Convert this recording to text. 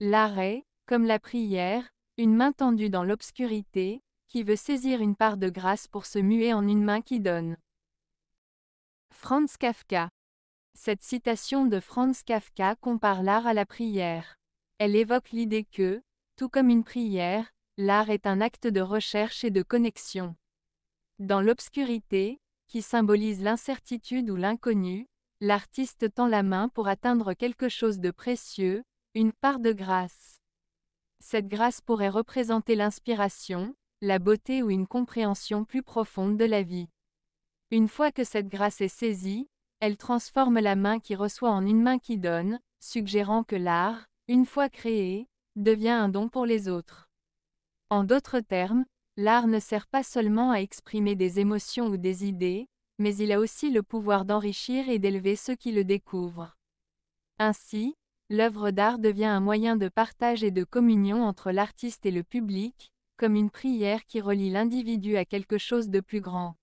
est, comme la prière, une main tendue dans l'obscurité, qui veut saisir une part de grâce pour se muer en une main qui donne. Franz Kafka. Cette citation de Franz Kafka compare l'art à la prière. Elle évoque l'idée que, tout comme une prière, l'art est un acte de recherche et de connexion. Dans l'obscurité, qui symbolise l'incertitude ou l'inconnu, l'artiste tend la main pour atteindre quelque chose de précieux, une part de grâce. Cette grâce pourrait représenter l'inspiration, la beauté ou une compréhension plus profonde de la vie. Une fois que cette grâce est saisie, elle transforme la main qui reçoit en une main qui donne, suggérant que l'art, une fois créé, devient un don pour les autres. En d'autres termes, l'art ne sert pas seulement à exprimer des émotions ou des idées, mais il a aussi le pouvoir d'enrichir et d'élever ceux qui le découvrent. Ainsi, l'œuvre d'art devient un moyen de partage et de communion entre l'artiste et le public, comme une prière qui relie l'individu à quelque chose de plus grand.